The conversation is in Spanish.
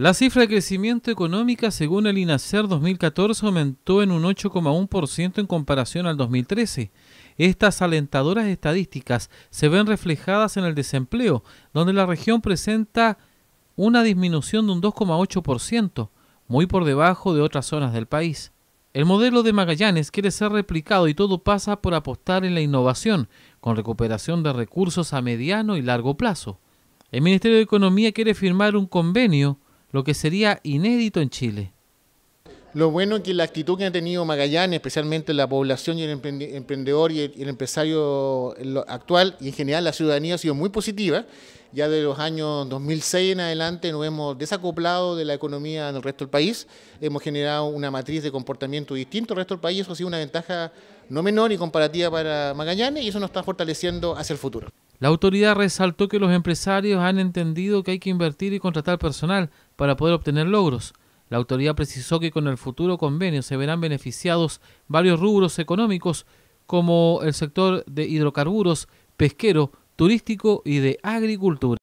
La cifra de crecimiento económica según el INACER 2014 aumentó en un 8,1% en comparación al 2013. Estas alentadoras estadísticas se ven reflejadas en el desempleo, donde la región presenta una disminución de un 2,8%, muy por debajo de otras zonas del país. El modelo de Magallanes quiere ser replicado y todo pasa por apostar en la innovación, con recuperación de recursos a mediano y largo plazo. El Ministerio de Economía quiere firmar un convenio lo que sería inédito en Chile. Lo bueno es que la actitud que ha tenido Magallanes, especialmente la población y el emprendedor y el, empresario actual y en general la ciudadanía ha sido muy positiva. Ya de los años 2006 en adelante nos hemos desacoplado de la economía en el resto del país, hemos generado una matriz de comportamiento distinto al resto del país, eso ha sido una ventaja no menor y comparativa para Magallanes y eso nos está fortaleciendo hacia el futuro. La autoridad resaltó que los empresarios han entendido que hay que invertir y contratar personal para poder obtener logros. La autoridad precisó que con el futuro convenio se verán beneficiados varios rubros económicos como el sector de hidrocarburos, pesquero, turístico y de agricultura.